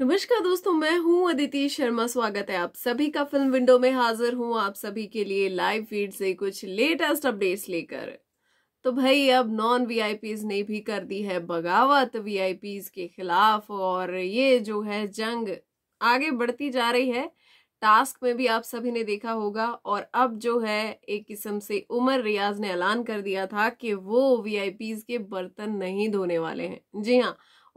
नमस्कार दोस्तों मैं हूं अदिति शर्मा स्वागत है आप सभी का फिल्म विंडो में हाजिर हूं आप सभी के लिए लाइव फीड से कुछ लेटेस्ट अपडेट्स लेकर तो भाई अब नॉन वीआईपीज ने भी कर दी है बगावत वीआईपीज के खिलाफ और ये जो है जंग आगे बढ़ती जा रही है टास्क में भी आप सभी ने देखा होगा और अब जो है एक किस्म से उमर रियाज ने ऐलान कर दिया था कि वो वीआईपीज के बर्तन नहीं धोने वाले हैं जी हाँ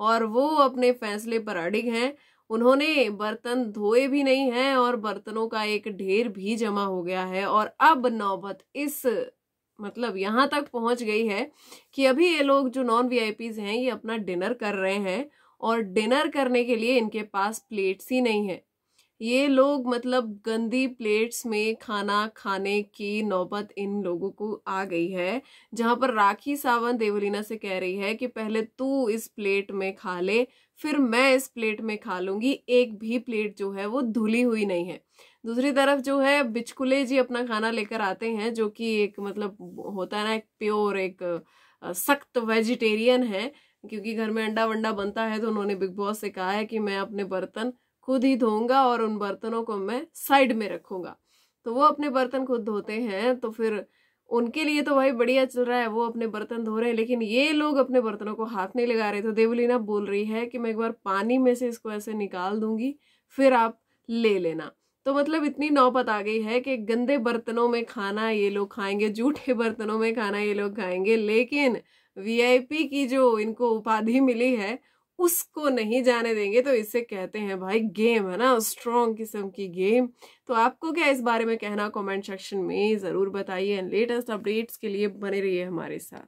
और वो अपने फैसले पर अड़िग हैं उन्होंने बर्तन धोए भी नहीं हैं और बर्तनों का एक ढेर भी जमा हो गया है और अब नौबत इस मतलब यहाँ तक पहुँच गई है कि अभी ये लोग जो नॉन वीआईपीज हैं ये अपना डिनर कर रहे हैं और डिनर करने के लिए इनके पास प्लेट्स ही नहीं है ये लोग मतलब गंदी प्लेट्स में खाना खाने की नौबत इन लोगों को आ गई है जहाँ पर राखी सावंत देवलीना से कह रही है कि पहले तू इस प्लेट में खा ले फिर मैं इस प्लेट में खा लूंगी एक भी प्लेट जो है वो धुली हुई नहीं है दूसरी तरफ जो है बिचकुले जी अपना खाना लेकर आते हैं जो कि एक मतलब होता है ना एक प्योर एक सख्त वेजिटेरियन है क्योंकि घर में अंडा वंडा बनता है तो उन्होंने बिग बॉस से कहा है कि मैं अपने बर्तन खुद ही धोऊंगा और उन बर्तनों को मैं साइड में रखूंगा तो वो अपने बर्तन खुद धोते हैं तो फिर उनके लिए तो भाई बढ़िया चल रहा है वो अपने बर्तन धो रहे हैं लेकिन ये लोग अपने बर्तनों को हाथ नहीं लगा रहे तो देवलीना बोल रही है कि मैं एक बार पानी में से इसको ऐसे निकाल दूंगी फिर आप ले लेना तो मतलब इतनी नौबत आ गई है कि गंदे बर्तनों में खाना ये लोग खाएंगे जूठे बर्तनों में खाना ये लोग खाएंगे लेकिन वी की जो इनको उपाधि मिली है उसको नहीं जाने देंगे तो इसे कहते हैं भाई गेम है ना स्ट्रॉन्ग किस्म की गेम तो आपको क्या इस बारे में कहना कमेंट सेक्शन में ज़रूर बताइए एंड लेटेस्ट अपडेट्स के लिए बने रहिए हमारे साथ